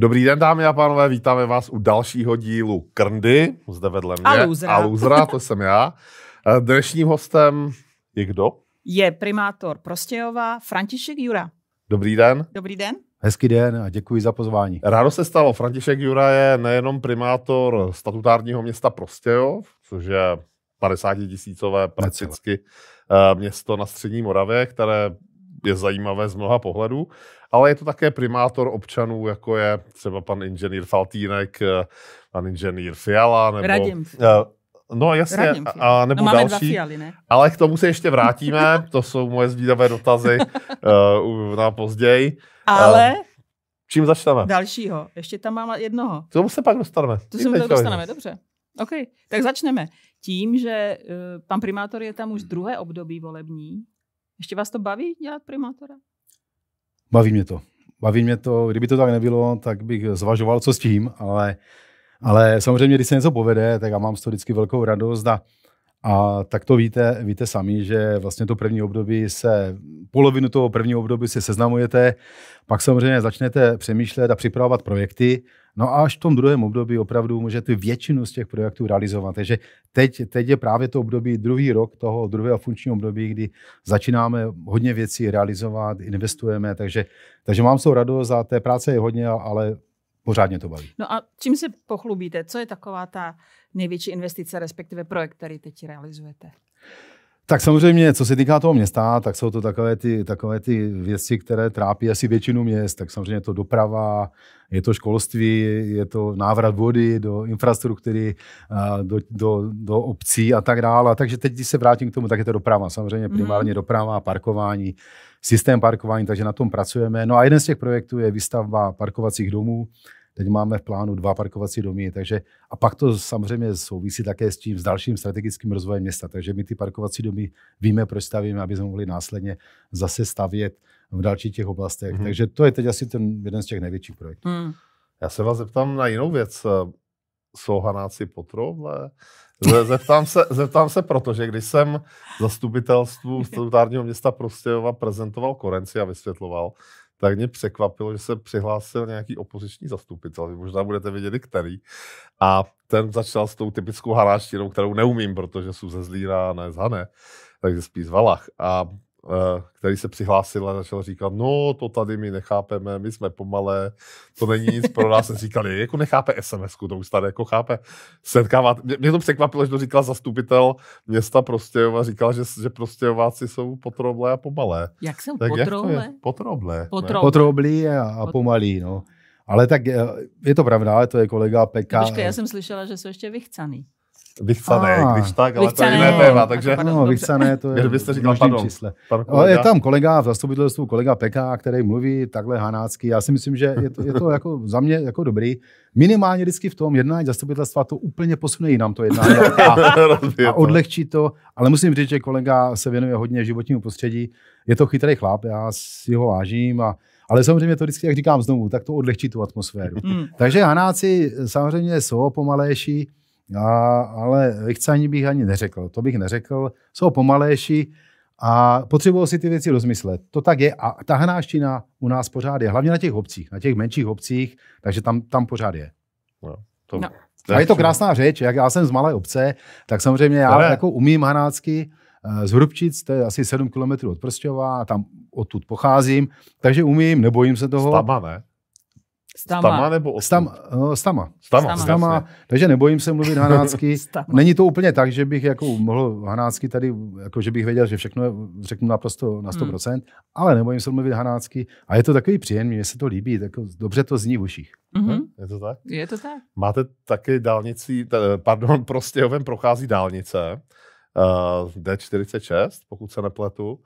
Dobrý den, dámy a pánové, vítáme vás u dalšího dílu Krndy, zde vedle mě. A Luzra. A to jsem já. Eh, dnešním hostem je kdo? Je primátor Prostějova František Jura. Dobrý den. Dobrý den. Hezký den a děkuji za pozvání. Ráno se stalo. František Jura je nejenom primátor statutárního města Prostějov, což je 50 tisícové prakticky eh, město na střední Moravě, které je zajímavé z mnoha pohledů, ale je to také primátor občanů, jako je třeba pan inženýr Faltínek, eh, pan inženýr Fiala, nebo... Eh, no jasně, a, a nebo no, další. fialy, ne? Ale k tomu se ještě vrátíme, to jsou moje zvídavé dotazy uh, na později. Ale... Uh, čím začneme? Dalšího, ještě tam mám jednoho. K tomu se pak dostaneme. To se pak dostaneme, dobře. OK, tak začneme tím, že uh, pan primátor je tam už druhé období volební, ještě vás to baví dělat primátora? Baví mě to. Baví mě to. Kdyby to tak nebylo, tak bych zvažoval, co s tím, ale, ale samozřejmě, když se něco povede, tak já mám z toho vždycky velkou radost a a tak to víte, víte sami, že vlastně to první období se, polovinu toho prvního období se seznamujete, pak samozřejmě začnete přemýšlet a připravovat projekty, no a až v tom druhém období opravdu můžete většinu z těch projektů realizovat. Takže teď, teď je právě to období, druhý rok toho druhého funkčního období, kdy začínáme hodně věcí realizovat, investujeme, takže, takže mám svou radost a té práce je hodně, ale Pořádně to baví. No a čím se pochlubíte? Co je taková ta největší investice, respektive projekt, který teď realizujete? Tak samozřejmě, co se týká toho města, tak jsou to takové ty, takové ty věci, které trápí asi většinu měst. Tak samozřejmě je to doprava, je to školství, je to návrat vody do infrastruktury, do, do, do obcí a tak dále. Takže teď, když se vrátím k tomu, tak je to doprava. Samozřejmě mhm. primárně doprava, parkování, systém parkování, takže na tom pracujeme. No a jeden z těch projektů je výstavba parkovacích domů Teď máme v plánu dva parkovací domy, takže a pak to samozřejmě souvisí také s tím, s dalším strategickým rozvojem města. Takže my ty parkovací domy víme, proč stavíme, aby jsme mohli následně zase stavět v dalších těch oblastech. Mm-hmm. Takže to je teď asi ten jeden z těch největších projektů. Mm. Já se vás zeptám na jinou věc. Jsou Hanáci potrovle? Zeptám se, zeptám se proto, že když jsem zastupitelstvu statutárního města Prostějova prezentoval Korenci a vysvětloval, tak mě překvapilo, že se přihlásil nějaký opoziční zastupitel, vy možná budete vědět, který. A ten začal s tou typickou haláštinou, kterou neumím, protože jsou ze Zlína a ne z Hane, takže spíš z Valach. A Eh, který se přihlásil a začal říkat, no to tady my nechápeme, my jsme pomalé, to není nic pro nás. Jsem říkal, jako nechápe sms to už tady jako chápe. Setkává, mě, mě, to překvapilo, že to říkal zastupitel města a říkal, že, že Prostějováci jsou potroblé a pomalé. Jak jsou tak potroblé? Jak potroblé. Potroblé. Potroblí a, a pomalí, no. Ale tak eh, je to pravda, ale to je kolega Peká. Počkej, já jsem slyšela, že jsou ještě vychcaný vychcané, ah, když tak, ale no, vychcané. to je jiné téma. Takže, no, vychcané to je byste říkal, pardon, čísle. Pardon, je tam kolega v zastupitelstvu, kolega Peká, který mluví takhle hanácky. Já si myslím, že je to, je to jako za mě jako dobrý. Minimálně vždycky v tom jednání zastupitelstva to úplně posune nám to jednání a, a odlehčí to. Ale musím říct, že kolega se věnuje hodně životnímu prostředí. Je to chytrý chlap, já si ho vážím a ale samozřejmě to vždycky, jak říkám znovu, tak to odlehčí tu atmosféru. Mm. Takže Hanáci samozřejmě jsou pomalejší, a, ale vychcání bych ani neřekl, to bych neřekl. Jsou pomalejší a potřebuji si ty věci rozmyslet. To tak je a ta hnáština u nás pořád je, hlavně na těch obcích, na těch menších obcích, takže tam, tam pořád je. No, to... no. A je to krásná řeč, jak já jsem z malé obce, tak samozřejmě já Ale... jako umím hanácky, eh, z Hrubčic, to je asi 7 km od Prstěva, tam odtud pocházím, takže umím, nebojím se toho. Stabavé. Stama. Stama nebo osud? Stama. No, stama. Stama. stama. Takže nebojím se mluvit hanácky. Není to úplně tak, že bych jako mohl hanácky tady, jako že bych věděl, že všechno řeknu naprosto na 100%, mm. ale nebojím se mluvit hanácky. A je to takový příjemný, mně se to líbí, jako dobře to zní v uších. Mm-hmm. Je to tak? Je to tak. Máte taky dálnici, pardon, prostě prochází dálnice, uh, eh, D46, pokud se nepletu.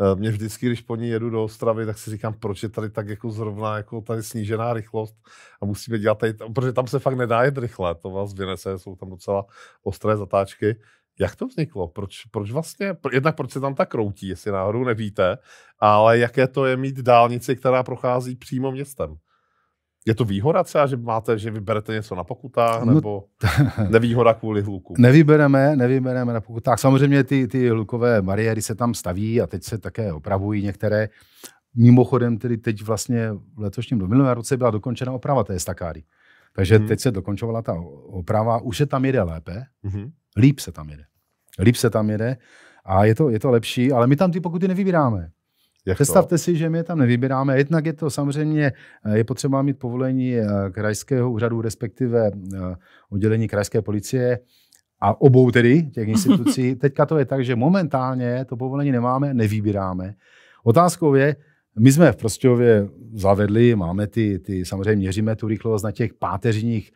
Eh, mě vždycky, když po ní jedu do Ostravy, tak si říkám, proč je tady tak jako zrovna jako tady snížená rychlost a musíme dělat tady, protože tam se fakt nedá jet rychle, to vás vynese, jsou tam docela ostré zatáčky. Jak to vzniklo? Proč, proč vlastně, jednak proč se tam tak kroutí, jestli náhodou nevíte, ale jaké to je mít dálnici, která prochází přímo městem? Je to výhoda třeba, že máte, že vyberete něco na pokutách, no, nebo nevýhoda kvůli hluku? Nevybereme, nevybereme na pokutách. Samozřejmě ty, ty hlukové bariéry se tam staví a teď se také opravují některé. Mimochodem tedy teď vlastně v letošním do minulém roce byla dokončena oprava té stakády. Takže hmm. teď se dokončovala ta oprava, už se tam jede lépe, hmm. líp se tam jede. Líp se tam jede a je to, je to lepší, ale my tam ty pokuty nevybíráme. Jak Představte to? si, že my tam nevybíráme. Jednak je to samozřejmě, eh, je potřeba mít povolení eh, krajského úřadu, respektive eh, oddělení krajské policie a obou tedy těch institucí. Teďka to je tak, že momentálně to povolení nemáme, nevybíráme. Otázkou je, my jsme v Prostějově zavedli, máme ty, ty samozřejmě měříme tu rychlost na těch páteřních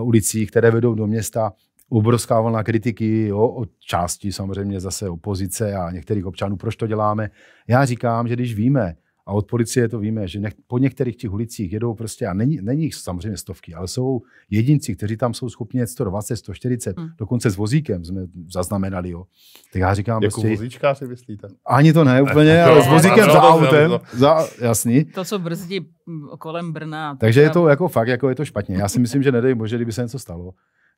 ulicích, které vedou do města obrovská vlna kritiky jo, od části samozřejmě zase opozice a některých občanů, proč to děláme. Já říkám, že když víme, a od policie to víme, že nech, po některých těch ulicích jedou prostě, a není, není jich samozřejmě stovky, ale jsou jedinci, kteří tam jsou schopni 120, 140, hmm. dokonce s vozíkem jsme zaznamenali. Jo. Tak já říkám... Jako prostě, vozíčka si myslíte? Ani to ne úplně, ne, ale s vozíkem za autem, za, jasný. To, co brzdí kolem Brna. Takže je to jako fakt, jako je to špatně. Já si myslím, že nedej bože, kdyby se něco stalo,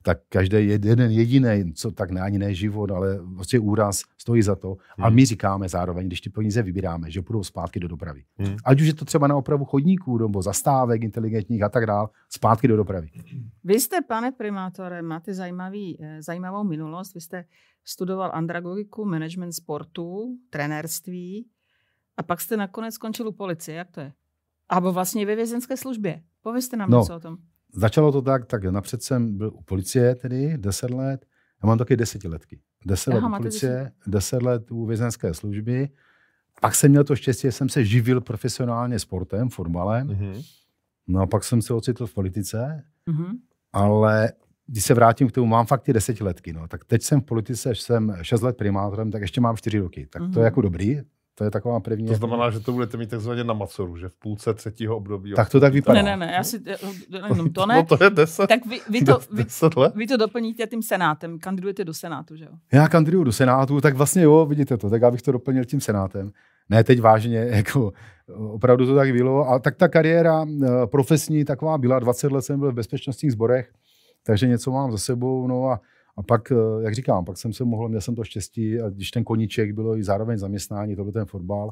tak každý jeden jediný, co tak ne, ani ne život, ale vlastně úraz stojí za to. Hmm. A my říkáme zároveň, když ty peníze vybíráme, že půjdou zpátky do dopravy. Hmm. Ať už je to třeba na opravu chodníků nebo zastávek inteligentních a tak dále, zpátky do dopravy. Vy jste, pane primátore, máte zajímavý, eh, zajímavou minulost. Vy jste studoval andragogiku, management sportu, trenérství a pak jste nakonec skončil u policie. Jak to je? Abo vlastně ve vězenské službě. Povězte nám no, něco o tom začalo to tak, tak napřed jsem byl u policie tedy 10 let, já mám taky desetiletky. 10 Aha, let u policie, 10 let u vězenské služby, pak jsem měl to štěstí, že jsem se živil profesionálně sportem, fotbalem, mm-hmm. no a pak jsem se ocitl v politice, mm-hmm. ale když se vrátím k tomu, mám fakt ty desetiletky, no, tak teď jsem v politice, jsem 6 let primátorem, tak ještě mám 4 roky, tak mm-hmm. to je mhm. jako dobrý, to je taková první. To znamená, že to budete mít takzvaně na macoru, že v půlce třetího období. Tak to tak vypadá. Ne, ne, ne, já si, eh, eh, jenom to ne. No to je deset. Tak vy, vy, to, vy, vy to doplníte tím senátem, kandidujete do senátu, že jo? Já kandiduju do senátu, tak vlastně jo, vidíte to, tak já bych to doplnil tím senátem. Ne, teď vážně, jako opravdu to tak bylo. A tak ta kariéra eh, profesní taková byla, 20 let jsem byl v bezpečnostních sborech, takže něco mám za sebou, no a a pak, eh, jak říkám, pak jsem se mohl, měl jsem to štěstí, a když ten koníček bylo i zároveň zaměstnání, to byl ten fotbal.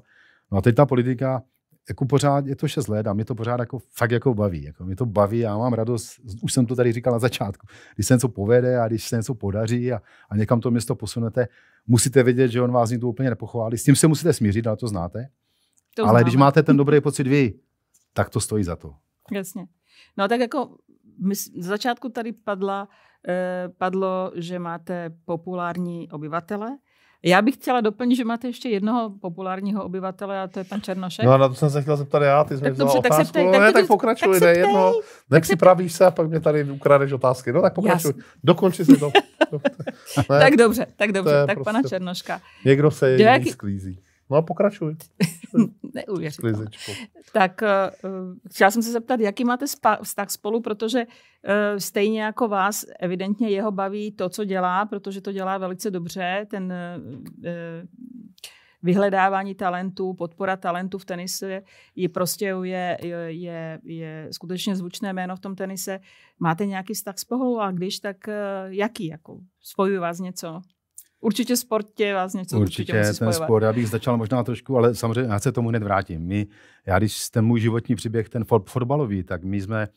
No a teď ta politika, jako pořád, je to 6 let a mě to pořád jako fakt jako baví. Jako mě to baví, já mám radost, už jsem to tady říkal na začátku, když se něco povede a když se něco podaří a, a někam to město posunete, musíte vědět, že on vás nikdo úplně nepochválí. S tím se musíte smířit, ale to znáte. To ale znamená. když máte ten dobrý pocit vy, tak to stojí za to. Jasně. No tak jako z začátku tady padla, eh, padlo, že máte populární obyvatele. Já bych chtěla doplnit, že máte ještě jednoho populárního obyvatele a to je pan Černošek. No a na to jsem se chtěl zeptat já, ty jsi tak mi dobře, tak se ptej, no, tak, ne, tak pokračuj, tak ne, jedno, nepřipravíš se a pak mě tady ukradeš otázky. No tak pokračuj, Jasný. dokonči si to. ne, tak dobře, tak dobře, tak prostě, pana Černoška. Někdo se je sklízí. No a pokračuj. Neuvěřitelné. Tak eh, chtěla jsem se zeptat, jaký máte vztah spolu, protože eh, stejně jako vás, evidentně jeho baví to, co dělá, protože to dělá velice dobře, ten eh, vyhledávání talentů, podpora talentů v tenise je prostě je, je, je skutečně zvučné jméno v tom tenise. Máte nějaký vztah spolu a když, tak jaký? Jako, spojuje vás něco? Určitě sport tě vás něco určitě, určitě ten spojovat. sport, já bych začal možná trošku, ale samozřejmě já se tomu hned vrátím. My, já když ten můj životní příběh, ten fotbalový, tak my jsme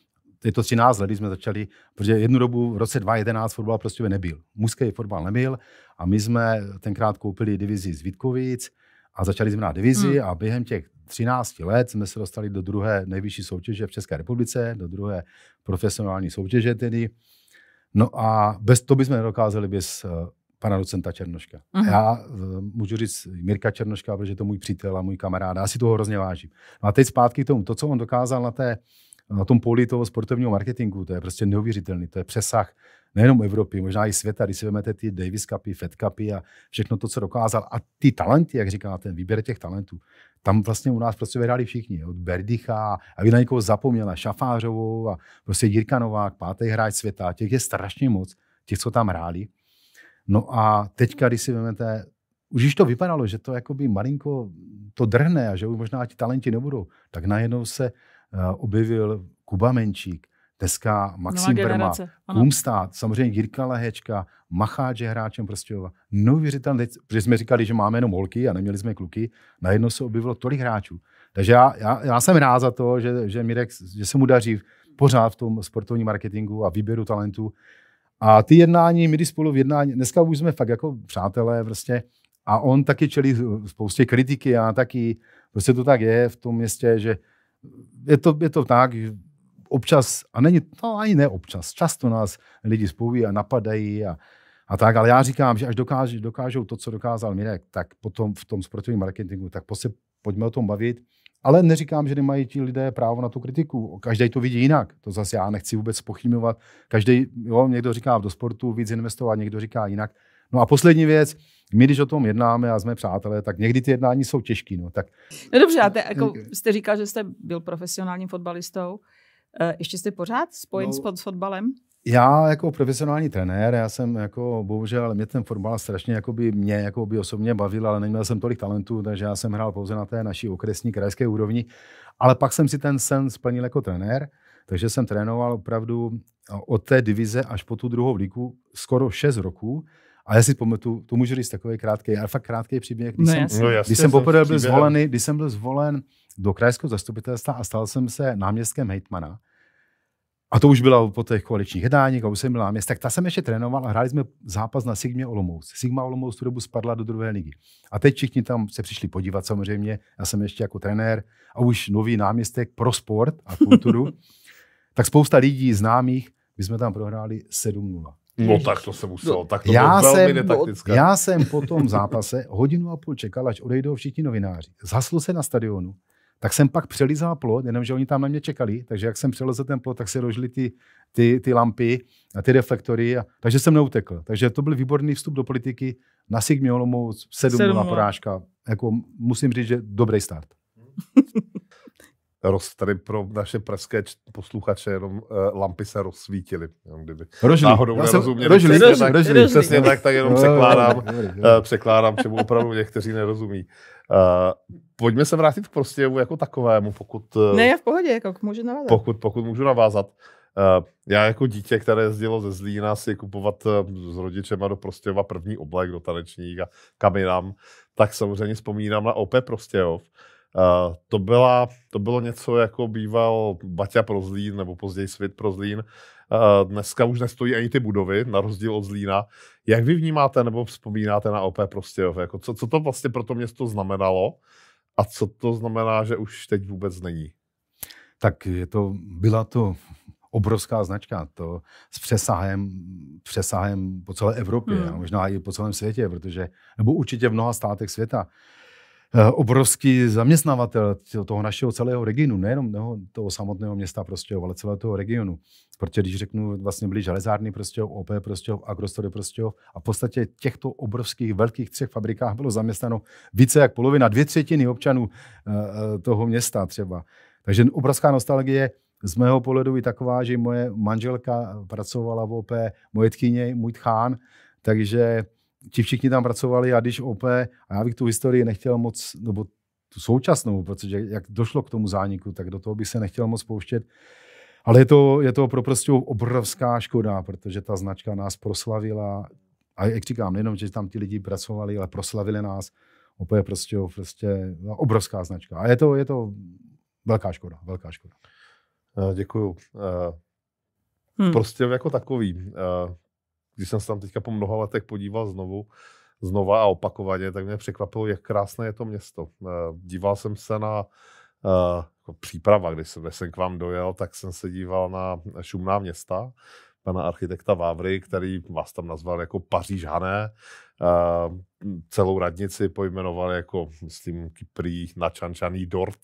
je to 13 let, když jsme začali, protože jednu dobu v roce 2011 fotbal prostě nebyl. Mužský fotbal nebyl a my jsme tenkrát koupili divizi z Vítkovic a začali jsme na divizi hmm. a během těch 13 let jsme se dostali do druhé nejvyšší soutěže v České republice, do druhé profesionální soutěže tedy. No a bez to bychom nedokázali bez eh, pana docenta Černoška. Uh-huh. Já eh, můžu říct Mirka Černoška, protože je to můj přítel a můj kamarád. Já si toho hrozně vážím. No a teď zpátky k tomu. To, co on dokázal na, té, na tom poli toho sportovního marketingu, to je prostě neuvěřitelný. To je přesah nejenom Evropy, možná i světa, když si vezmete ty Davis Cupy, Fed Cupy a všechno to, co dokázal. A ty talenty, jak říká ten výběr těch talentů, tam vlastně u nás prostě vyhráli všichni. Od Berdycha, a vy na někoho zapomněla, Šafářovou a prostě Jirka Novák, pátý hráč světa, těch je strašně moc, těch, co tam hráli. No a teďka, když si vezmete, už již to vypadalo, že to jakoby malinko to drhne a že už možná ti talenti nebudou, tak najednou se eh, objevil Kuba Menčík, dneska Maxim Berma, Kumstát, samozřejmě Jirka Lehečka, Macháč je hráčem No prostě, Neuvěřitelné, protože jsme říkali, že máme jenom holky a neměli jsme kluky, najednou se objevilo tolik hráčů. Takže já, já, já jsem rád za to, že, že Mirek, že se mu daří pořád v tom sportovním marketingu a výběru talentů, a ty jednání, my když spolu v jednání, dneska už jsme fakt jako přátelé prostě, a on taky čelí spoustě kritiky, já taky, prostě to tak je v tom městě, že je to, je to tak, občas, a není, no ani ne občas, často nás lidi spouví a napadají a, a tak, ale já říkám, že až dokážou, dokážou to, co dokázal Mirek, tak potom v tom sportovním marketingu, tak po prostě se pojďme o tom bavit, ale neříkám, že nemají ti lidé právo na tu kritiku. Každý to vidí jinak. To zase já nechci vůbec pochybňovat. Každý, jo, někdo říká do sportu víc investovat, někdo říká jinak. No a poslední věc, my když o tom jednáme a jsme přátelé, tak někdy ty jednání jsou těžké. No, tak... no dobře, a te, jako mm. jste říkal, že jste byl profesionálním fotbalistou. Eh, ještě jste pořád spojen no, s fotbalem? já jako profesionální trenér, já jsem jako bohužel, mě ten fotbal strašně jako by mě jako by osobně bavil, ale neměl jsem tolik talentů, takže já jsem hrál pouze na té naší okresní krajské úrovni. Ale pak jsem si ten sen splnil jako trenér, takže jsem trénoval opravdu od té divize až po tu druhou ligu skoro 6 roků. A já si pamatuju, to můžu říct takový krátký, ale fakt krátký příběh, když no, jsem, no, jasný, když jsem poprvé byl zvolený, když jsem byl zvolen do krajského zastupitelstva a stal jsem se náměstkem hejtmana, a to už bylo po těch koaličních jednáních, a už jsem byl na tak ta jsem ještě trénoval a hráli jsme zápas na Sigmě Olomouc. Sigma Olomouc tu dobu spadla do druhé ligy. A teď všichni tam se přišli podívat samozřejmě, já jsem ještě jako trenér a už nový náměstek pro sport a kulturu. tak spousta lidí známých, my jsme tam prohráli 7-0. No tak to se muselo, tak to já bylo velmi jsem, netaktické. Já jsem po tom zápase hodinu a půl čekal, až odejdou všichni novináři. Zhaslo se na stadionu tak jsem pak přelizal plot, jenomže oni tam na mě čekali, takže jak jsem přelezl ten plot, tak se rožily ty, ty, ty lampy a ty reflektory, a, takže jsem neutekl. Takže to byl výborný vstup do politiky, na Sigmi Olomouc, sedm na porážka. Jako musím říct, že dobrý start. roz, tady pro naše pražské posluchače jenom uh, lampy se rozsvítily. Jenom kdyby rožlí. náhodou přesně, tak, Přesně, tak, tak jenom překládám, uh, překládám, čemu opravdu někteří nerozumí. Uh, pojďme se vrátit k Prostějovu jako takovému, pokud... Uh, ne, v pohodě, jako můžu navázat. Pokud, pokud můžu navázat. Uh, já jako dítě, které jezdilo ze Zlína si kupovat uh, s rodičema do Prostějova první oblek do tanečních a jinam, tak samozřejmě vzpomínám na OP Prostějov. Uh, Eh, to, byla, to bylo něco jako býval Baťa pro Zlín, nebo později svět pro Zlín. Uh, dneska už nestojí ani ty budovy, na rozdíl od Zlína. Jak vy vnímáte nebo vzpomínáte na OP prostě? Jako co, co to vlastně pro to město znamenalo a co to znamená, že už teď vůbec není? Tak je to, byla to obrovská značka, to s přesahem, přesahem po celé Evropě, hmm. a možná i po celém světě, protože, nebo určitě v mnoha státech světa, Eh, obrovský zaměstnavatel toho našeho celého regionu, nejenom toho samotného města prostě, ale celého toho regionu. Protože když řeknu, vlastně byly železárny prostě, OP prostě, Agrostory prostě a v podstatě těchto obrovských velkých třech fabrikách bylo zaměstnáno více jak polovina, dvě třetiny občanů eh, eh, toho města třeba. Takže obrovská nostalgie z mého pohledu je taková, že moje manželka pracovala v OP, moje tchyně, můj tchán, takže ti všichni tam pracovali a když OP, a já bych tu historii nechtěl moc, nebo tu současnou, protože jak došlo k tomu zániku, tak do toho bych se nechtěl moc pouštět. Ale je to, je to pro prostě obrovská škoda, protože ta značka nás proslavila. A jak říkám, nejenom, že tam ti lidi pracovali, ale proslavili nás. Opět prostě, prostě obrovská značka. A je to, je to velká škoda, velká škoda. Eh, děkuju. Hmm. Prostě jako takový. Eh, když jsem se tam teďka po mnoha letech podíval znovu, znova a opakovaně, tak mě překvapilo, jak krásné je to město. Eh, díval jsem se na eh, jako příprava, když jsem, když jsem k vám dojel, tak jsem se díval na šumná města, pana architekta Vávry, který vás tam nazval jako Paříž Hané. Eh, celou radnici pojmenoval jako, myslím, Kyprý načančaný dort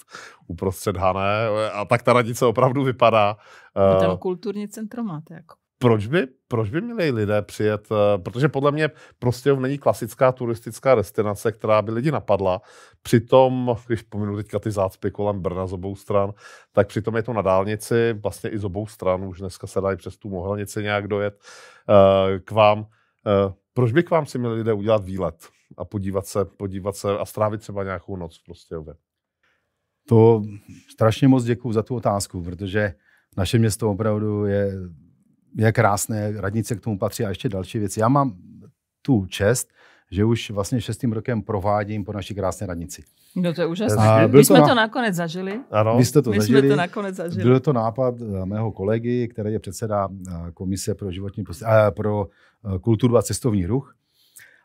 uprostřed Hané. A tak ta radnice opravdu vypadá. A tam kulturní centrum máte jako proč by, proč by měli lidé přijet, eh, protože podle mě prostě není klasická turistická destinace, která by lidi napadla. Přitom, když pominu teďka ty zácpy kolem Brna z obou stran, tak přitom je to na dálnici, vlastně i z obou stran, už dneska se dají přes tu mohelnici nějak dojet eh, k vám. Eh, proč by k vám si měli lidé udělat výlet a podívat se, podívat se a strávit třeba nějakou noc prostě Prostějově? To strašně moc děkuji za tu otázku, protože naše město opravdu je je krásné, radnice k tomu patří a ještě další věci. Já mám tu čest, že už vlastně šestým rokem provádím po naší krásné radnici. No to je úžasné. My to jsme na... to nakonec zažili. Ano, Vy jste to My zažili. jsme to nakonec zažili. Byl to nápad eh, mého kolegy, který je předseda eh, Komise pro životní prostředí, eh, pro kulturu a cestovní ruch.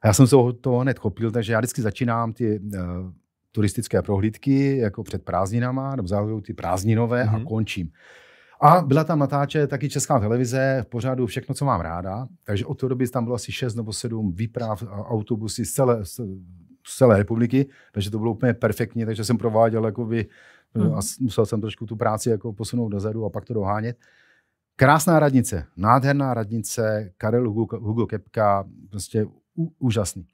A já jsem se to hned chopil, takže já vždycky začínám ty turistické prohlídky jako před prázdninama, nebo ty prázdninové mm-hmm. a mhm. končím. A byla tam natáče taky česká televize v pořádu Všechno, co mám ráda. Takže od té doby tam bylo asi 6 nebo 7 výprav autobusy z celé, z celé republiky, takže to bylo úplně perfektní, takže jsem prováděl jakoby, mm. a musel jsem trošku tu práci jako posunout dozadu a pak to dohánět. Krásná radnice, nádherná radnice, Karel Hugo, Hugo Kepka, prostě u, úžasný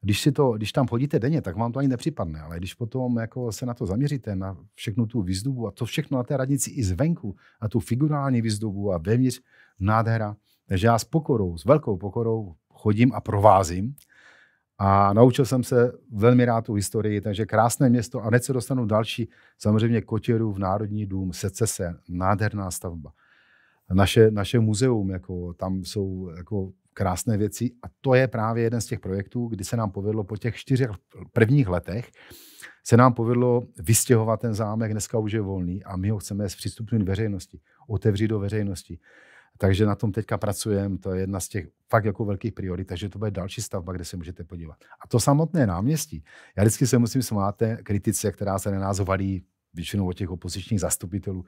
když, si to, když tam chodíte denně, tak vám to ani nepřipadne, ale když potom jako se na to zaměříte, na všechnu tu výzdobu a to všechno na té radnici i zvenku a tu figurální výzdobu a vevnitř nádhera. Takže já s pokorou, s velkou pokorou chodím a provázím a naučil jsem se velmi rád tu historii, takže krásné město a hned se dostanu další, samozřejmě v Národní dům, Secese, nádherná stavba naše, naše muzeum, jako tam jsou jako krásné věci a to je právě jeden z těch projektů, kdy se nám povedlo po těch čtyřech prvních letech se nám povedlo vystěhovat ten zámek, dneska už je volný a my ho chceme zpřístupnit veřejnosti, otevřít do veřejnosti. Takže na tom teďka pracujeme, to je jedna z těch fakt jako velkých priorit, takže to bude další stavba, kde se můžete podívat. A to samotné náměstí. Já vždycky se musím smát té kritice, která se na nás valí většinou od těch opozičních zastupitelů,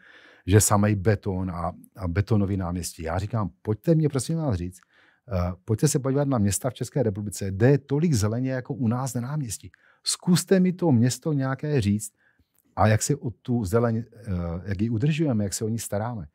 že samý beton a, a betonový náměstí. Já říkám, pojďte mě prosím vás říct, Eh, pojďte se podívat na města v České republice, kde je tolik zeleně jako u nás na náměstí. Zkuste mi to město nějaké říct a jak si o tu zeleň, eh, jak ji udržujeme, jak se o ní staráme.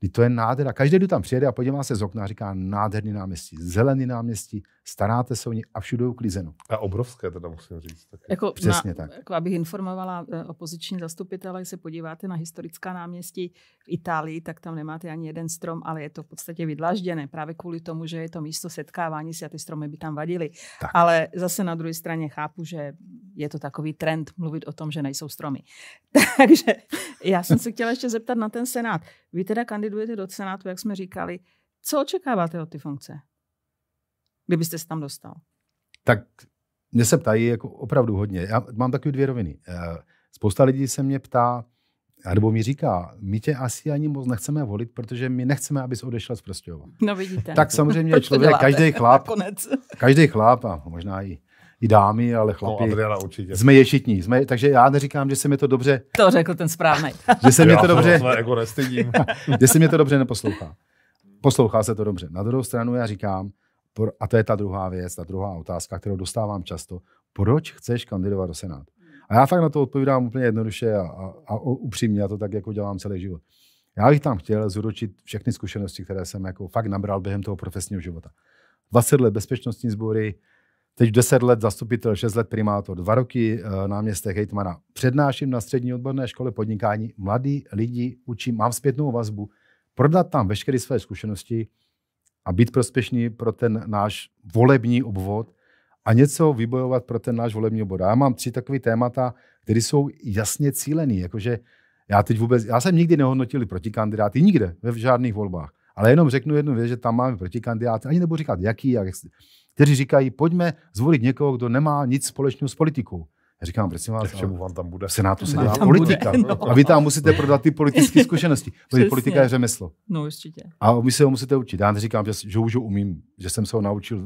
Kdy to je nádhera. Každý, kdo tam přijede a podívá se z okna, a říká nádherný náměstí, zelený náměstí, staráte se o ně a všude uklízeno. A obrovské teda musím říct. Taky. Jako Přesně na, tak. Jako abych informovala eh, opoziční zastupitele, když se podíváte na historická náměstí v Itálii, tak tam nemáte ani jeden strom, ale je to v podstatě vydlážděné právě kvůli tomu, že je to místo setkávání si a ty stromy by tam vadily. Ale zase na druhé straně chápu, že je to takový trend mluvit o tom, že nejsou stromy. Takže já jsem se chtěla ještě zeptat na ten Senát. Vy teda kandidujete do Senátu, jak jsme říkali. Co očekáváte od ty funkce? Kdybyste se tam dostal? Tak mě se ptají jako opravdu hodně. Já mám takové dvě roviny. Eh, spousta lidí se mě ptá, nebo mi říká, my tě asi ani moc nechceme volit, protože my nechceme, abys odešla z Prostějova. No vidíte. Tak no. samozřejmě člověk, každý chlap, každý chlap a možná i i dámy, ale no, chlapi. No, Adriana určitě. Jsme ješitní, jsme, takže já neříkám, že se mi to dobře... To řekl ten správný. že se mi to dobře... Jako že se mi to dobře neposlouchá. Poslouchá se to dobře. Na druhou stranu já říkám, a to je ta druhá věc, ta druhá otázka, kterou dostávám často, proč chceš kandidovat do Senátu? A já fakt na to odpovídám úplně jednoduše a, a, a upřímně, já to tak jako dělám celý život. Já bych tam chtěl zúročit všechny zkušenosti, které jsem jako fakt nabral během toho profesního života. 20 let bezpečnostní sbory, Teď 10 let zastupitel, 6 let primátor, 2 roky eh, náměstek hejtmana. Přednáším na střední odborné škole podnikání. Mladí lidi učím, mám zpětnou vazbu. Prodat tam veškeré své zkušenosti a být prospěšný pro ten náš volební obvod a něco vybojovat pro ten náš volební obvod. A já mám tři takové témata, které jsou jasně cílené. Jakože já teď vůbec, já jsem nikdy nehodnotil protikandidáty, nikde, ve žádných volbách. Ale jenom řeknu jednu věc, že tam máme protikandidáty, ani nebudu říkat jaký, jak, kteří říkají, pojďme zvolit někoho, kdo nemá nic společného s politikou. Já říkám, prosím vás, čemu vám tam bude? V Senátu se no, dělá politika. Bude, no. A vy tam musíte prodat ty politické zkušenosti. Protože politika je řemeslo. No, určitě. A vy se ho musíte učit. Já neříkám, že, že už ho umím, že jsem se ho naučil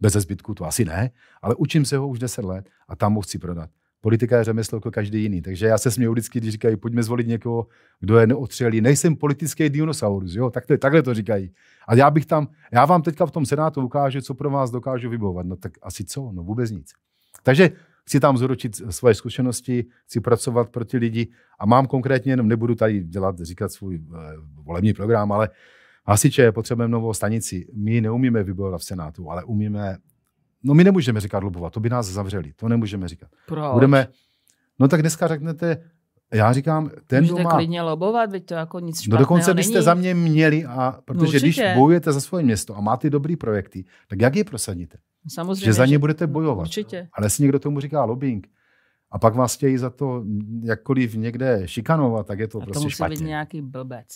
bez zbytku, to asi ne, ale učím se ho už 10 let a tam ho chci prodat politika je řemeslo jako každý jiný. Takže já se směju vždycky, když říkají, pojďme zvolit někoho, kdo je neotřelý. Nejsem politický dinosaurus, jo? Tak to je, takhle to říkají. A já bych tam, já vám teďka v tom senátu ukážu, co pro vás dokážu vybovat. No tak asi co? No vůbec nic. Takže chci tam zúročit eh, svoje zkušenosti, chci pracovat proti lidi a mám konkrétně, jenom nebudu tady dělat, říkat svůj eh, volební program, ale asi je potřebujeme novou stanici. My neumíme vybojovat v Senátu, ale umíme No my nemůžeme říkat lobovat, to by nás zavřeli, to nemůžeme říkat. Proč? Budeme, no tak dneska řeknete, já říkám, ten, Můžete doma... klidně lobovat, veď to jako nic špatného No dokonce byste za mě měli, a protože no, určitě. když bojujete za svoje město a máte dobrý projekty, tak jak je prosadíte? Samozřejmě. Že za ně budete bojovat. Určitě. Ale jestli někdo tomu říká lobbying, a pak vás chtějí za to jakkoliv někde šikanovat, tak je to a prostě to musí špatně. být nějaký blbec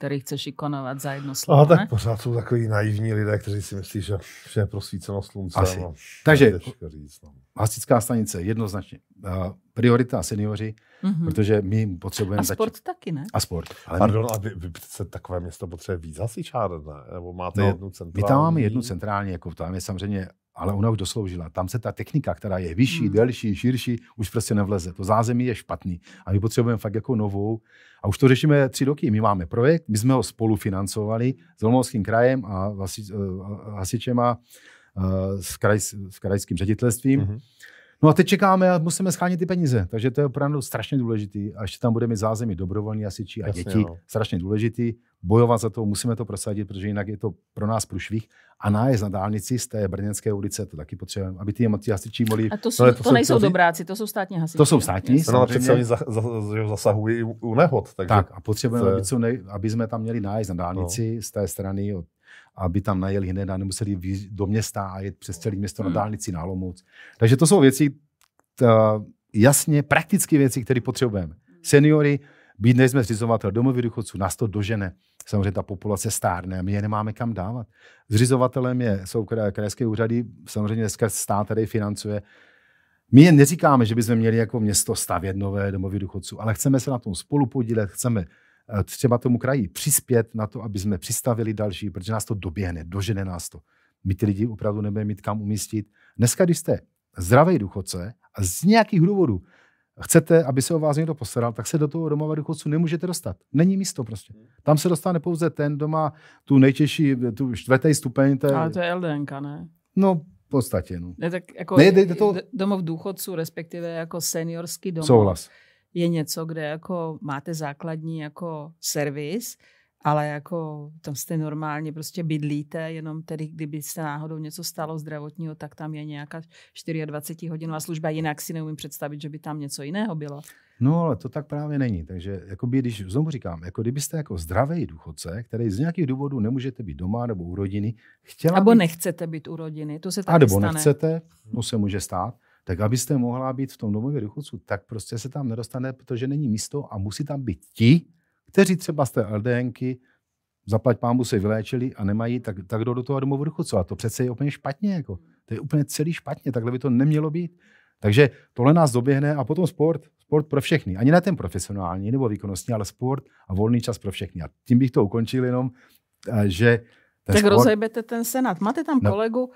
který chceš ikonovat za jedno slovo. Ale tak ne? pořád jsou takový naivní lidé, kteří si myslí, že vše je prosvíceno slunce. Asi. No, Takže no. hasičská no. stanice, jednoznačně. Uh, priorita seniori, mm-hmm. protože my potřebujeme A sport začít. taky, ne? A sport. Ale Pardon, my... a vy, vy se takové město potřebuje víc hasičáren, ne? Nebo máte no, jednu centrální? My tam máme jednu centrální, jako tam je samozřejmě ale ona už dosloužila. Tam se ta technika, která je vyšší, hmm. delší, širší, už prostě nevleze. To zázemí je špatný a my potřebujeme fakt jako novou. A už to řešíme tři roky. My máme projekt, my jsme ho spolufinancovali s Olomouckým krajem a eh, hasičema, eh, s, kraj, s krajským ředitelstvím. Hmm No a teď čekáme a musíme schránit ty peníze. Takže to je opravdu strašně důležitý. A ještě tam budeme zázemí dobrovolní hasiči a Jasně, děti. Jo. No. Strašně důležitý. Bojovat za to, musíme to prosadit, protože jinak je to pro nás průšvih. A nájezd na dálnici z té brněnské ulice, to taky potřebujeme, aby ty, ty hasiči mohli. A to, jsou, to, to, jsou, nejsou dobráci, to jsou státní hasiči. To jsou státní. to no, ale přece oni zasahují u nehod. Takže... Tak a potřebujeme, to aby, co nej, aby jsme tam měli nájezd na no. dálnici no. z té strany od aby tam najeli hned a nemuseli do města a jet přes celé město na hmm. dálnici na Lomouc. Takže to jsou věci, jasně praktické věci, které potřebujeme. Hmm. Seniory, být nejsme zřizovatel domovy důchodců, nás to dožene. Samozřejmě ta populace stárne a my je nemáme kam dávat. Zřizovatelem je, jsou krajské úřady, samozřejmě dneska stát tady financuje. My jen neříkáme, že bychom měli jako město stavět nové domovy důchodců, ale chceme se na tom spolupodílet, chceme Eh, třeba tomu kraji přispět na to, aby jsme přistavili další, protože nás to doběhne, dožene nás to. My ty lidi opravdu nebudeme mít kam umístit. Dneska, když jste zdravý důchodce a z nějakých důvodů chcete, aby se o vás někdo postaral, tak se do toho domova důchodců nemůžete dostat. Není místo prostě. Tam se dostane pouze ten, kdo má tu nejtěžší, tu čtvrtý stupeň. Té... Ale to je LDNK, ne? No, v podstatě. No. Ne, tak jako ne, to... domov důchodců, respektive jako seniorský domov. Souhlas je něco, kde jako máte základní jako servis, ale jako tam jste normálně prostě bydlíte, jenom tedy kdyby se náhodou něco stalo zdravotního, tak tam je nějaká 24-hodinová služba, jinak si neumím představit, že by tam něco jiného bylo. No ale to tak právě není, takže by, když znovu říkám, jako kdybyste jako zdravý důchodce, který z nějakých důvodů nemůžete být doma nebo u rodiny, chtěla Abo být... nechcete být u rodiny, to se taky A nebo nechcete, to se může stát, tak abyste mohla být v tom domově důchodců, tak prostě se tam nedostane, protože není místo a musí tam být ti, kteří třeba z té LDNky zaplať pámbu se vyléčili a nemají, tak, tak jdou do toho domovu důchodců. A to přece je úplně špatně. Jako. To je úplně celý špatně, takhle by to nemělo být. Takže tohle nás doběhne a potom sport. Sport pro všechny. Ani ne ten profesionální nebo výkonnostní, ale sport a volný čas pro všechny. A tím bych to ukončil jenom, eh, že... tak sport... rozejbete ten senát. Máte tam no. kolegu,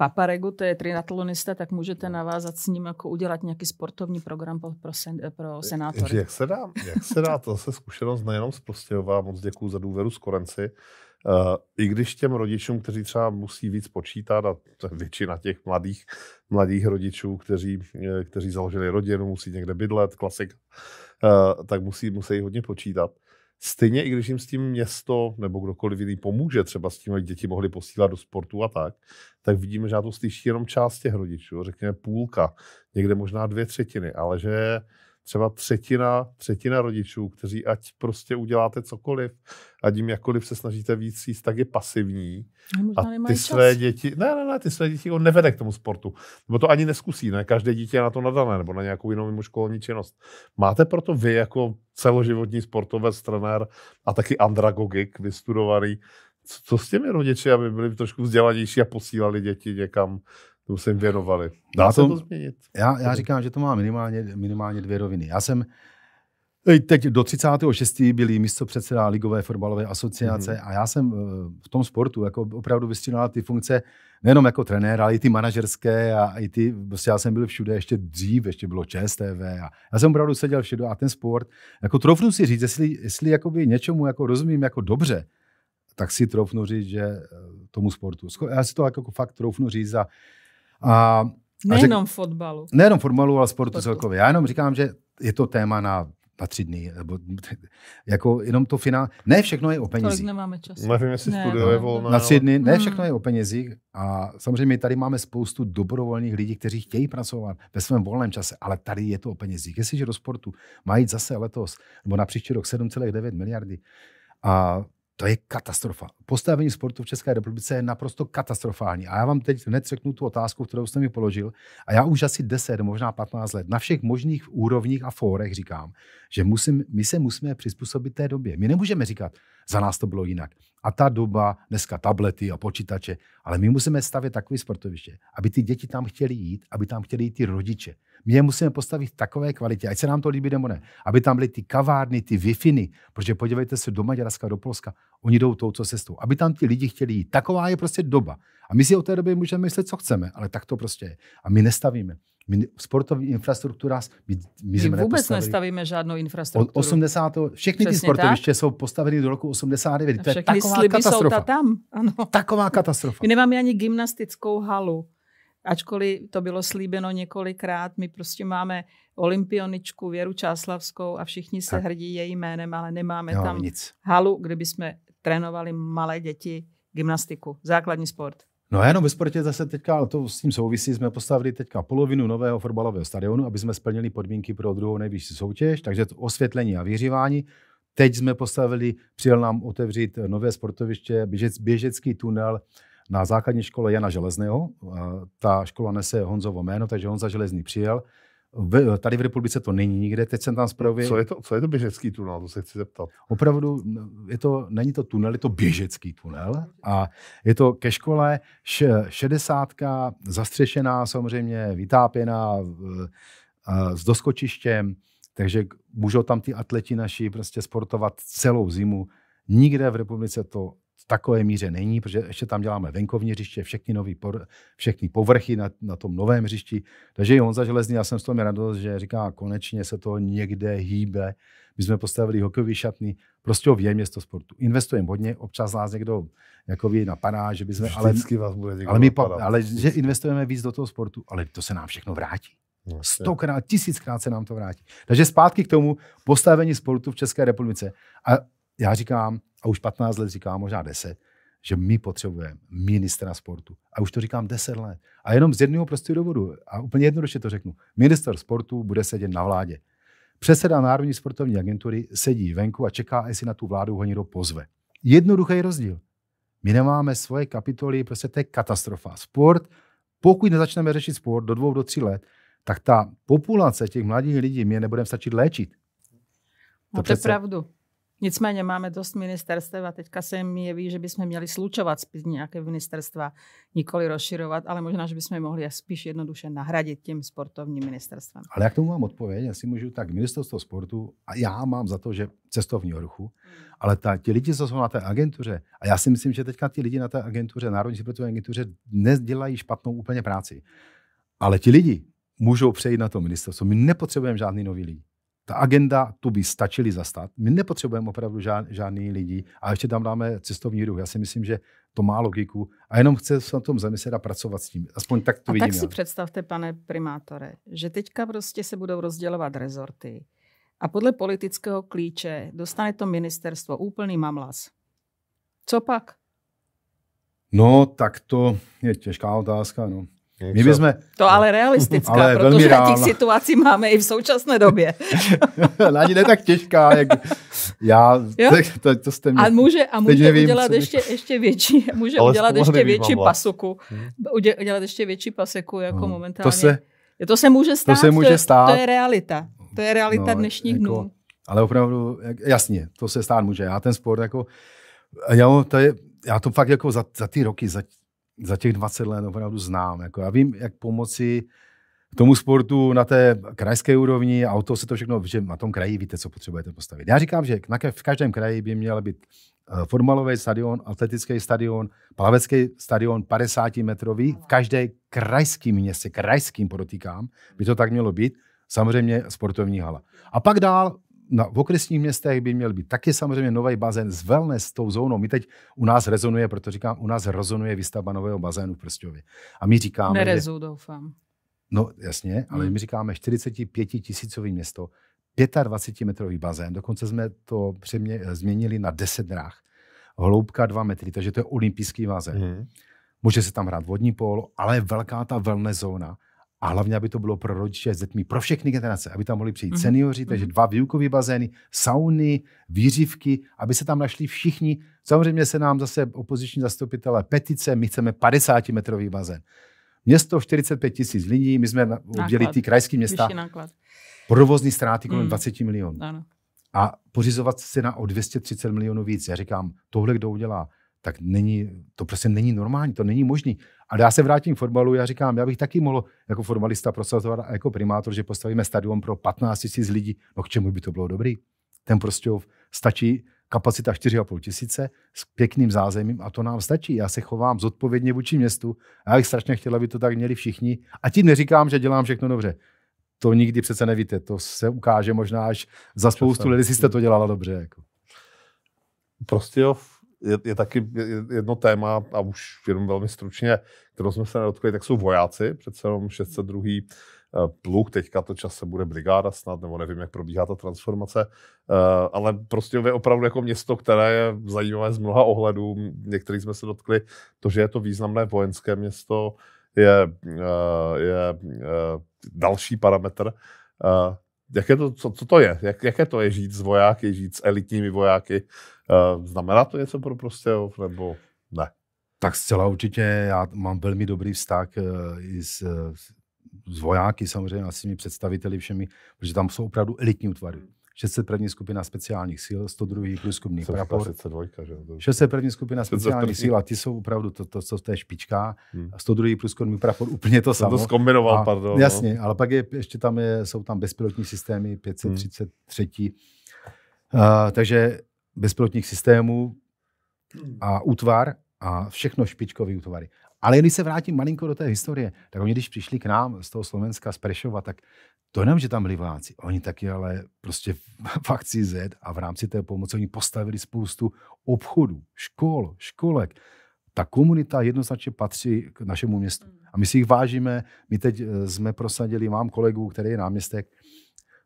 Paparegu, to je trinatlonista, tak můžete navázat s ním, jako udělat nějaký sportovní program pro, pro, sen, eh, pro eh, senátory. Jak se dá, jak se dá to se zkušenost nejenom z Prostějova, moc děkuji za důvěru z Korenci, Uh, eh, I když těm rodičům, kteří třeba musí víc počítat, a to je většina těch mladých, mladých rodičů, kteří, kteří založili rodinu, musí někde bydlet, klasik, uh, tak musí, musí hodně počítat. Stejně i když jim s tím město nebo kdokoliv jiný pomůže, třeba s tím, aby děti mohly posílat do sportu a tak, tak vidíme, že na to slyší jenom část těch rodičů, řekněme půlka, někde možná dvě třetiny, ale že třeba třetina, třetina rodičů, kteří ať prostě uděláte cokoliv, ať jim jakkoliv se snažíte víc jíst, tak je pasivní. No, a ty své čas. děti, ne, ne, ne, ty své děti on nevede k tomu sportu. Nebo to ani neskusí, ne? Každé dítě je na to nadané, nebo na nějakou jinou mimo školní činnost. Máte proto vy jako celoživotní sportovec, trenér a taky andragogik vystudovaný, co, co s těmi rodiči, aby byli trošku vzdělanější a posílali děti někam tomu se jim věnovali. Dá já se to, to změnit? Já, já říkám, že to má minimálně, minimálně dvě roviny. Já jsem teď do 36. byli místo předseda Ligové fotbalové asociace mm-hmm. a já jsem eh, v tom sportu jako opravdu vystřídal ty funkce nejenom jako trenér, ale i ty manažerské a i ty, prostě já jsem byl všude ještě dřív, ještě bylo ČSTV a já jsem opravdu seděl všude a ten sport, jako troufnu si říct, jestli, jestli jakoby něčemu jako rozumím jako dobře, tak si troufnu říct, že eh, tomu sportu. Já si to jako fakt troufnu říct a a, nejenom řek, fotbalu. Nejenom fotbalu, ale sportu, sportu celkově. Já jenom říkám, že je to téma na na tři dny, nebo jako jenom to finál. Ne všechno je o penězích. Tolik nemáme čas. Nevím, jestli ne, studio je volné. Na tři dny, ne hmm. všechno je o penězích a samozřejmě tady máme spoustu dobrovolných lidí, kteří chtějí pracovat ve svém volném čase, ale tady je to o penězích. Jestliže do sportu mají zase letos, nebo na příští rok 7,9 miliardy a to je katastrofa. Postavení sportu v České republice je naprosto katastrofální. A já vám teď hned řeknu tu otázku, kterou jste mi položil. A já už asi 10, možná 15 let na všech možných úrovních a fórech říkám, že musím, my se musíme přizpůsobit té době. My nemůžeme říkat, za nás to bylo jinak. A ta doba, dneska tablety a počítače, ale my musíme stavět takové sportoviště, aby ty děti tam chtěli jít, aby tam chtěli jít ty rodiče. My je musíme postavit v takové kvalitě, ať se nám to líbí nebo ne. Aby tam byly ty kavárny, ty wi protože podívejte se do Maďarska, do Polska, oni jdou tou co cestou. Aby tam ti lidi chtěli jít. Taková je prostě doba. A my si o té době můžeme myslet, co chceme, ale tak to prostě je. A my nestavíme. My sportovní infrastruktura, my, my, my vůbec nepostavili. nestavíme žádnou infrastrukturu. Od 80. Všechny Přesně ty sportoviště tak? jsou postaveny do roku 89. To je taková sliby katastrofa. Jsou ta tam. Ano. Taková katastrofa. My nemáme ani gymnastickou halu. Ačkoliv to bylo slíbeno několikrát, my prostě máme olympioničku Věru Čáslavskou a všichni se tak. hrdí její jménem, ale nemáme Nemáme tam nic. halu, kde bychom trénovali malé děti gymnastiku, základní sport. No a jenom ve sportě zase teďka, to s tím souvisí, jsme postavili teďka polovinu nového fotbalového stadionu, aby jsme splnili podmínky pro druhou nejvyšší soutěž, takže to osvětlení a vyřívání. Teď jsme postavili, přijel nám otevřít nové sportoviště, běžec, běžecký tunel na základní škole Jana Železného. Ta škola nese Honzovo jméno, takže Honza Železný přijel v, tady v republice to není nikde, teď jsem tam zprávě. Co je to, co je to běžecký tunel, to se chci zeptat. Opravdu, je to, není to tunel, je to běžecký tunel a je to ke škole š, 60 zastřešená, samozřejmě vytápěná, a s doskočištěm, takže můžou tam ty atleti naši prostě sportovat celou zimu. Nikde v republice to takové míře není, protože ještě tam děláme venkovní hřiště, všechny, nový por, všechny povrchy na, na tom novém hřišti. Takže i on za železný, já jsem s tom radost, že říká, konečně se to někde hýbe. My jsme postavili hokejový šatny, prostě o je město sportu. Investujeme hodně, občas nás někdo jako napadá, že by jsme, ale, vás bude ale, my, ale že investujeme víc do toho sportu, ale to se nám všechno vrátí. Stokrát, tisíckrát se nám to vrátí. Takže zpátky k tomu postavení sportu v České republice. A já říkám, a už 15 let říkám, možná 10, že my potřebujeme ministra sportu. A už to říkám 10 let. A jenom z jednoho prostého důvodu, a úplně jednoduše to řeknu, minister sportu bude sedět na vládě. Předseda Národní sportovní agentury sedí venku a čeká, jestli na tu vládu ho někdo pozve. Jednoduchý rozdíl. My nemáme svoje kapitoly, prostě to je katastrofa. Sport, pokud nezačneme řešit sport do dvou, do tří let, tak ta populace těch mladých lidí mě nebudeme stačit léčit. Máte no, to přece... pravdu. Nicméně máme dost ministerstev a teďka se mi jeví, že bychom měli slučovat spíš nějaké ministerstva, nikoli rozširovat, ale možná, že bychom je mohli spíš jednoduše nahradit tím sportovním ministerstvem. Ale jak tomu mám odpověď? Já si můžu tak, ministerstvo sportu, a já mám za to, že cestovního ruchu, hmm. ale ta, ti lidi, co jsou na té agentuře, a já si myslím, že teďka ti lidi na té agentuře, Národní sportovní agentuře, dnes dělají špatnou úplně práci. Ale ti lidi můžou přejít na to ministerstvo. My nepotřebujeme žádný nový lidi ta agenda, tu by stačili zastat. My nepotřebujeme opravdu žád, žádný lidi a ještě tam dáme cestovní ruch. Já si myslím, že to má logiku a jenom chce se na tom zamyslet a pracovat s tím. Aspoň tak to a vidím. tak si já. No. představte, pane primátore, že teďka prostě se budou rozdělovat rezorty a podle politického klíče dostane to ministerstvo úplný mamlas. Co pak? No, tak to je těžká otázka. No. My bychom... To ale realistická, ale protože reálna. těch situací máme i v současné době. Ani ne tak těžká, jak já, jo? to, to jste mě... A může, a může nevím, udělat ještě, ještě větší, může ale udělat ještě nevím, větší mám, pasuku, vlastně- hmm. udělat ještě větší paseku jako hmm. momentálně. To se, to se může stát, to, se může to, je, stát. to je realita. To je realita no, dnešních jako, dnů. Ale opravdu, jasně, to se stát může. Já ten sport jako, já, to je, já to fakt jako za, za ty roky, za za těch 20 let opravdu znám. Jako já vím, jak pomoci tomu sportu na té krajské úrovni a o to se to všechno, že na tom kraji víte, co potřebujete postavit. Já říkám, že na, v každém kraji by měl být eh, formalový stadion, atletický stadion, plavecký stadion 50-metrový, v každé krajském městě, krajským podotýkám, by to tak mělo být, samozřejmě sportovní hala. A pak dál na, v okresních městech by měl být taky samozřejmě nový bazén s wellness, s tou zónou. My teď u nás rezonuje, proto říkám, u nás rezonuje výstavba nového bazénu v Prstějově. A my říkáme... Nerezu, že, doufám. No jasně, ale hmm. my říkáme 45 tisícový město, 25-metrový bazén, dokonce jsme to přemě, změnili na 10 dráh. Hloubka 2 metry, takže to je olympijský bazén. Hmm. Může se tam hrát vodní polo, ale velká ta wellness zóna. A hlavně, aby to bylo pro rodiče s dětmi, pro všechny generace, aby tam mohli přijít mm-hmm. seniori, takže mhm. dva výukové bazény, sauny, výřivky, aby se tam našli všichni. Samozřejmě se nám zase opoziční zastupitelé petice, my chceme 50-metrový bazén. Město 45 tisíc lidí, my jsme udělili ty krajské města. Provozní ztráty kolem mm. 20 milionů. Ano. A pořizovat se na o 230 milionů víc. Já říkám, tohle kdo udělá tak není, to prostě není normální, to není možný. A já se vrátím k fotbalu, já říkám, já bych taky mohl jako formalista prosazovat a jako primátor, že postavíme stadion pro 15 000 lidí, no k čemu by to bylo dobrý? Ten prostě stačí kapacita 4,5 tisíce s pěkným zázemím a to nám stačí. Já se chovám zodpovědně vůči městu a já bych strašně chtěla, aby to tak měli všichni. A tím neříkám, že dělám všechno dobře. To nikdy přece nevíte. To se ukáže možná až za spoustu let, jestli jste to dělala dobře. Jako. Prostějov je, je taky jedno téma, a už jenom velmi stručně, kterou jsme se nedotkli, tak jsou vojáci, přece jenom 602 eh, pluk, teďka to čas se bude brigáda snad, nebo nevím, jak probíhá ta transformace, eh, ale prostě je opravdu jako město, které je zajímavé z mnoha ohledů, některých jsme se dotkli, to, že je to významné vojenské město, je, eh, je, je další parametr, jak je to, co, co to je? Jak, jaké to je žít s vojáky, žít s elitními vojáky? Eh, znamená to něco pro Prostějov nebo ne? Tak zcela určitě. Já mám velmi dobrý vztah eh, i eh, s, s vojáky samozřejmě, a s těmi představiteli všemi, protože tam jsou opravdu elitní útvary. 601. skupina speciálních sil, 102. průzkumný prapor. 602, že? 601. skupina speciálních sil a ty jsou opravdu to, to, to, to je špička. Hmm. 102. průzkumný prapor úplně to samo. to zkombinoval, a, pardon. No. Jasně, ale pak je, ještě tam je, jsou tam bezpilotní systémy 533. Hmm. Uh, takže bezpilotních systémů a útvar a všechno špičkový útvary. Ale když se vrátím malinko do té historie, tak oni když přišli k nám z toho Slovenska, z Prešova, tak to jenom, že tam byli vojáci, oni taky ale prostě v akci Z a v rámci té pomoci oni postavili spoustu obchodů, škol, školek. Ta komunita jednoznačně patří k našemu městu. Hmm. A my si jich vážíme. My teď eh, jsme prosadili, mám kolegu, který je náměstek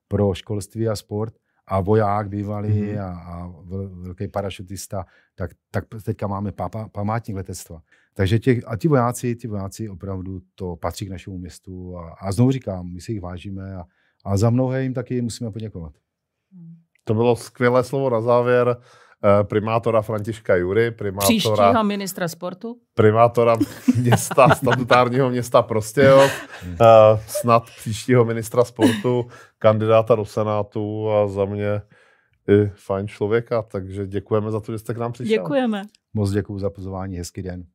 pro školství a sport a voják bývalý mm. a, a velký parašutista, tak, tak teďka máme památník letectva. Takže těch, a ti vojáci, ti vojáci opravdu to patří k našemu městu a, a znovu říkám, my si jich vážíme a, a za mnohé jim taky musíme poděkovat. To bylo skvělé slovo na závěr eh, primátora Františka Jury, primátora... Příštího ministra sportu? Primátora města, statutárního města Prostějov, eh, snad příštího ministra sportu, kandidáta do Senátu a za mě i fajn člověka, takže děkujeme za to, že jste k nám přišel. Děkujeme. Moc děkuji za pozvání, hezký den.